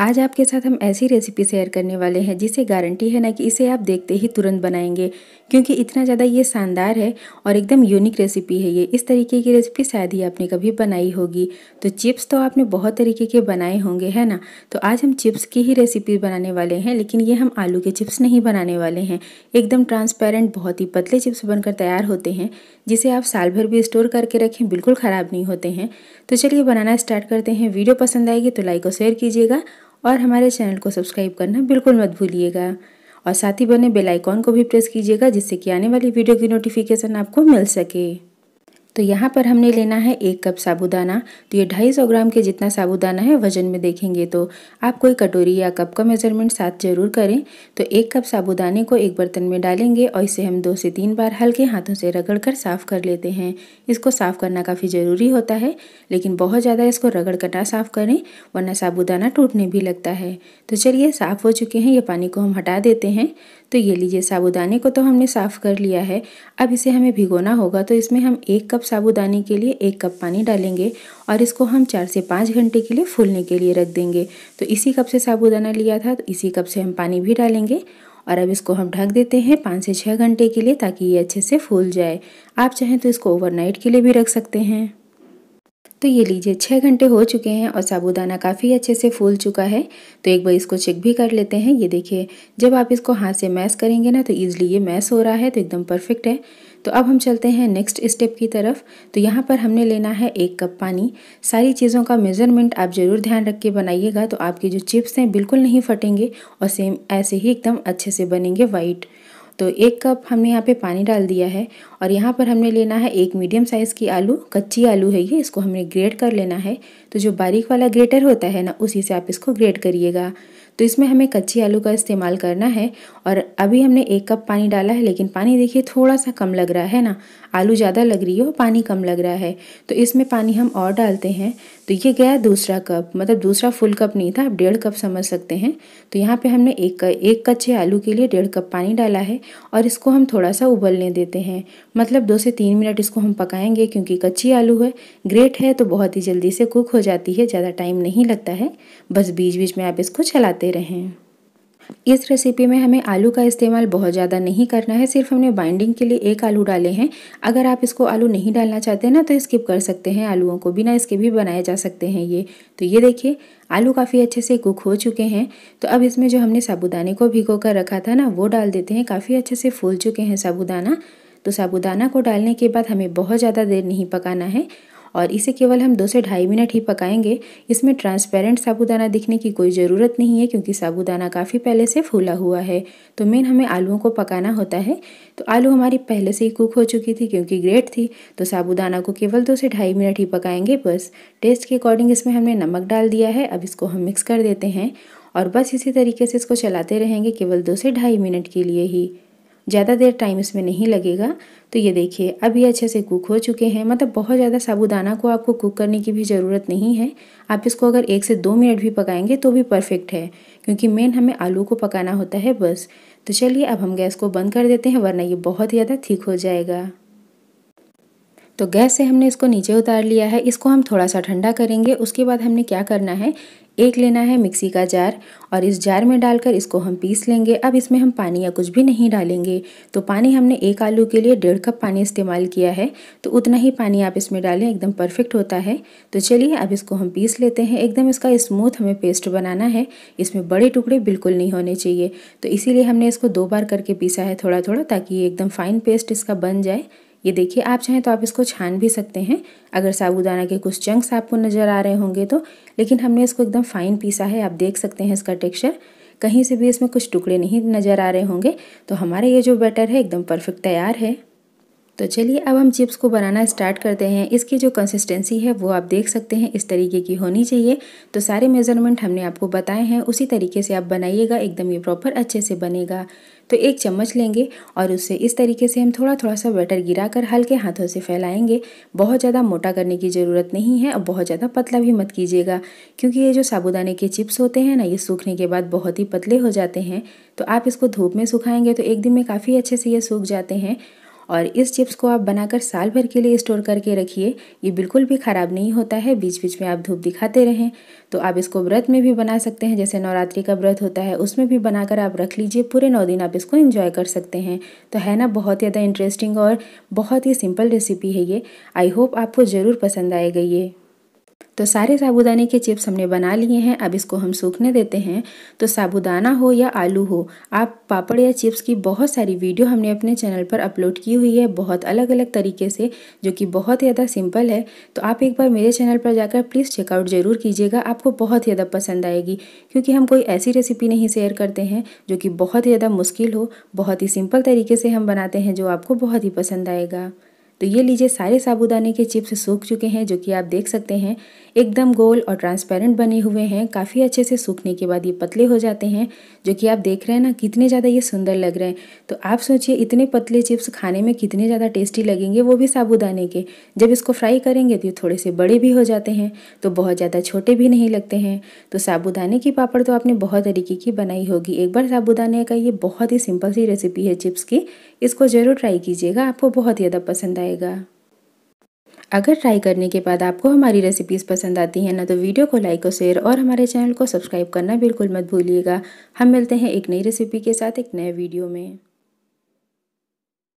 आज आपके साथ हम ऐसी रेसिपी शेयर करने वाले हैं जिसे गारंटी है ना कि इसे आप देखते ही तुरंत बनाएंगे क्योंकि इतना ज़्यादा ये शानदार है और एकदम यूनिक रेसिपी है ये इस तरीके की रेसिपी शायद ही आपने कभी बनाई होगी तो चिप्स तो आपने बहुत तरीके के बनाए होंगे है ना तो आज हम चिप्स की ही रेसिपी बनाने वाले हैं लेकिन ये हम आलू के चिप्स नहीं बनाने वाले हैं एकदम ट्रांसपेरेंट बहुत ही पतले चिप्स बनकर तैयार होते हैं जिसे आप साल भर भी स्टोर करके रखें बिल्कुल ख़राब नहीं होते हैं तो चलिए बनाना स्टार्ट करते हैं वीडियो पसंद आएगी तो लाइक और शेयर कीजिएगा और हमारे चैनल को सब्सक्राइब करना बिल्कुल मत भूलिएगा और साथ ही बने बेल आइकॉन को भी प्रेस कीजिएगा जिससे कि आने वाली वीडियो की नोटिफिकेशन आपको मिल सके तो यहाँ पर हमने लेना है एक कप साबुदाना तो ये ढाई सौ ग्राम के जितना साबुदाना है वज़न में देखेंगे तो आप कोई कटोरी या कप का मेज़रमेंट साथ ज़रूर करें तो एक कप साबुदाने को एक बर्तन में डालेंगे और इसे हम दो से तीन बार हल्के हाथों से रगड़ कर साफ़ कर लेते हैं इसको साफ़ करना काफ़ी ज़रूरी होता है लेकिन बहुत ज़्यादा इसको रगड़ कटा साफ़ करें वरना साबुदाना टूटने भी लगता है तो चलिए साफ़ हो चुके हैं ये पानी को हम हटा देते हैं तो ये लीजिए साबुदाने को तो हमने साफ़ कर लिया है अब इसे हमें भिगोना होगा तो इसमें हम एक कप साबुदाने के लिए एक कप पानी डालेंगे और इसको हम चार से पाँच घंटे के लिए फूलने के लिए रख देंगे तो इसी कप से साबुदाना लिया था तो इसी कप से हम पानी भी डालेंगे और अब इसको हम ढक देते हैं पाँच से छः घंटे के लिए ताकि ये अच्छे से फूल जाए आप चाहें तो इसको ओवरनाइट के लिए भी रख सकते हैं तो ये लीजिए छः घंटे हो चुके हैं और साबूदाना काफ़ी अच्छे से फूल चुका है तो एक बार इसको चेक भी कर लेते हैं ये देखिए जब आप इसको हाथ से मैस करेंगे ना तो ईज़िली ये मैस हो रहा है तो एकदम परफेक्ट है तो अब हम चलते हैं नेक्स्ट स्टेप की तरफ तो यहाँ पर हमने लेना है एक कप पानी सारी चीज़ों का मेज़रमेंट आप ज़रूर ध्यान रख के बनाइएगा तो आपके जो चिप्स हैं बिल्कुल नहीं फटेंगे और सेम ऐसे ही एकदम अच्छे से बनेंगे वाइट तो एक कप हमने यहाँ पे पानी डाल दिया है और यहाँ पर हमने लेना है एक मीडियम साइज़ की आलू कच्ची आलू है ये इसको हमने ग्रेट कर लेना है तो जो बारीक वाला ग्रेटर होता है ना उसी से आप इसको ग्रेट करिएगा तो इसमें हमें कच्ची आलू का इस्तेमाल करना है और अभी हमने एक कप पानी डाला है लेकिन पानी देखिए थोड़ा सा कम लग रहा है ना आलू ज़्यादा लग रही हो पानी कम लग रहा है तो इसमें पानी हम और डालते हैं तो ये गया दूसरा कप मतलब दूसरा फुल कप नहीं था आप डेढ़ कप समझ सकते हैं तो यहाँ पे हमने एक एक कच्चे आलू के लिए डेढ़ कप पानी डाला है और इसको हम थोड़ा सा उबलने देते हैं मतलब दो से तीन मिनट इसको हम पकाएंगे क्योंकि कच्ची आलू है ग्रेट है तो बहुत ही जल्दी से कुक हो जाती है ज़्यादा टाइम नहीं लगता है बस बीच बीच में आप इसको चलाते बनाते रहें इस रेसिपी में हमें आलू का इस्तेमाल बहुत ज़्यादा नहीं करना है सिर्फ हमने बाइंडिंग के लिए एक आलू डाले हैं अगर आप इसको आलू नहीं डालना चाहते ना तो स्किप कर सकते हैं आलूओं को बिना इसके भी बनाए जा सकते हैं ये तो ये देखिए आलू काफ़ी अच्छे से कुक हो चुके हैं तो अब इसमें जो हमने साबुदाने को भिगो कर रखा था ना वो डाल देते हैं काफ़ी अच्छे से फूल चुके हैं साबुदाना तो साबुदाना को डालने के बाद हमें बहुत ज़्यादा देर नहीं पकाना है और इसे केवल हम दो से ढाई मिनट ही पकाएंगे इसमें ट्रांसपेरेंट साबूदाना दिखने की कोई ज़रूरत नहीं है क्योंकि साबूदाना काफ़ी पहले से फूला हुआ है तो मेन हमें आलूओं को पकाना होता है तो आलू हमारी पहले से ही कुक हो चुकी थी क्योंकि ग्रेट थी तो साबूदाना को केवल दो से ढाई मिनट ही पकाएंगे बस टेस्ट के अकॉर्डिंग इसमें हमने नमक डाल दिया है अब इसको हम मिक्स कर देते हैं और बस इसी तरीके से इसको चलाते रहेंगे केवल दो से ढाई मिनट के लिए ही ज़्यादा देर टाइम इसमें नहीं लगेगा तो ये देखिए अब ये अच्छे से कुक हो चुके हैं मतलब बहुत ज़्यादा साबुदाना को आपको कुक करने की भी ज़रूरत नहीं है आप इसको अगर एक से दो मिनट भी पकाएंगे तो भी परफेक्ट है क्योंकि मेन हमें आलू को पकाना होता है बस तो चलिए अब हम गैस को बंद कर देते हैं वरना ये बहुत ज़्यादा ठीक हो जाएगा तो गैस से हमने इसको नीचे उतार लिया है इसको हम थोड़ा सा ठंडा करेंगे उसके बाद हमने क्या करना है एक लेना है मिक्सी का जार और इस जार में डालकर इसको हम पीस लेंगे अब इसमें हम पानी या कुछ भी नहीं डालेंगे तो पानी हमने एक आलू के लिए डेढ़ कप पानी इस्तेमाल किया है तो उतना ही पानी आप इसमें डालें एकदम परफेक्ट होता है तो चलिए अब इसको हम पीस लेते हैं एकदम इसका स्मूथ हमें पेस्ट बनाना है इसमें बड़े टुकड़े बिल्कुल नहीं होने चाहिए तो इसीलिए हमने इसको दो बार करके पीसा है थोड़ा थोड़ा ताकि एकदम फाइन पेस्ट इसका बन जाए ये देखिए आप चाहें तो आप इसको छान भी सकते हैं अगर साबूदाना के कुछ चंक्स आपको नज़र आ रहे होंगे तो लेकिन हमने इसको एकदम फाइन पीसा है आप देख सकते हैं इसका टेक्सचर कहीं से भी इसमें कुछ टुकड़े नहीं नज़र आ रहे होंगे तो हमारा ये जो बैटर है एकदम परफेक्ट तैयार है तो चलिए अब हम चिप्स को बनाना स्टार्ट करते हैं इसकी जो कंसिस्टेंसी है वो आप देख सकते हैं इस तरीके की होनी चाहिए तो सारे मेज़रमेंट हमने आपको बताए हैं उसी तरीके से आप बनाइएगा एकदम ये प्रॉपर अच्छे से बनेगा तो एक चम्मच लेंगे और उसे इस तरीके से हम थोड़ा थोड़ा सा बैटर गिराकर हल्के हाथों से फैलाएंगे बहुत ज़्यादा मोटा करने की ज़रूरत नहीं है और बहुत ज़्यादा पतला भी मत कीजिएगा क्योंकि ये जो साबुदाने के चिप्स होते हैं ना ये सूखने के बाद बहुत ही पतले हो जाते हैं तो आप इसको धूप में सुखाएंगे तो एक दिन में काफ़ी अच्छे से ये सूख जाते हैं और इस चिप्स को आप बनाकर साल भर के लिए स्टोर करके रखिए ये बिल्कुल भी ख़राब नहीं होता है बीच बीच में आप धूप दिखाते रहें तो आप इसको व्रत में भी बना सकते हैं जैसे नवरात्रि का व्रत होता है उसमें भी बनाकर आप रख लीजिए पूरे नौ दिन आप इसको इन्जॉय कर सकते हैं तो है ना बहुत ही ज़्यादा इंटरेस्टिंग और बहुत ही सिंपल रेसिपी है ये आई होप आपको ज़रूर पसंद आएगा ये तो सारे साबुदाने के चिप्स हमने बना लिए हैं अब इसको हम सूखने देते हैं तो साबुदाना हो या आलू हो आप पापड़ या चिप्स की बहुत सारी वीडियो हमने अपने चैनल पर अपलोड की हुई है बहुत अलग अलग तरीके से जो कि बहुत ज़्यादा सिंपल है तो आप एक बार मेरे चैनल पर जाकर प्लीज़ चेकआउट ज़रूर कीजिएगा आपको बहुत ज़्यादा पसंद आएगी क्योंकि हम कोई ऐसी रेसिपी नहीं शेयर करते हैं जो कि बहुत ज़्यादा मुश्किल हो बहुत ही सिंपल तरीके से हम बनाते हैं जो आपको बहुत ही पसंद आएगा तो ये लीजिए सारे साबूदाने के चिप्स सूख चुके हैं जो कि आप देख सकते हैं एकदम गोल और ट्रांसपेरेंट बने हुए हैं काफ़ी अच्छे से सूखने के बाद ये पतले हो जाते हैं जो कि आप देख रहे हैं ना कितने ज़्यादा ये सुंदर लग रहे हैं तो आप सोचिए इतने पतले चिप्स खाने में कितने ज़्यादा टेस्टी लगेंगे वो भी साबूदाने के जब इसको फ्राई करेंगे तो ये थोड़े से बड़े भी हो जाते हैं तो बहुत ज़्यादा छोटे भी नहीं लगते हैं तो साबूदाने की पापड़ तो आपने बहुत तरीके की बनाई होगी एक बार साबूदाने का ये बहुत ही सिंपल सी रेसिपी है चिप्स की इसको ज़रूर ट्राई कीजिएगा आपको बहुत ज़्यादा पसंद आए जाएगा अगर ट्राई करने के बाद आपको हमारी रेसिपीज़ पसंद आती हैं ना तो वीडियो को लाइक और शेयर और हमारे चैनल को सब्सक्राइब करना बिल्कुल मत भूलिएगा हम मिलते हैं एक नई रेसिपी के साथ एक नए वीडियो में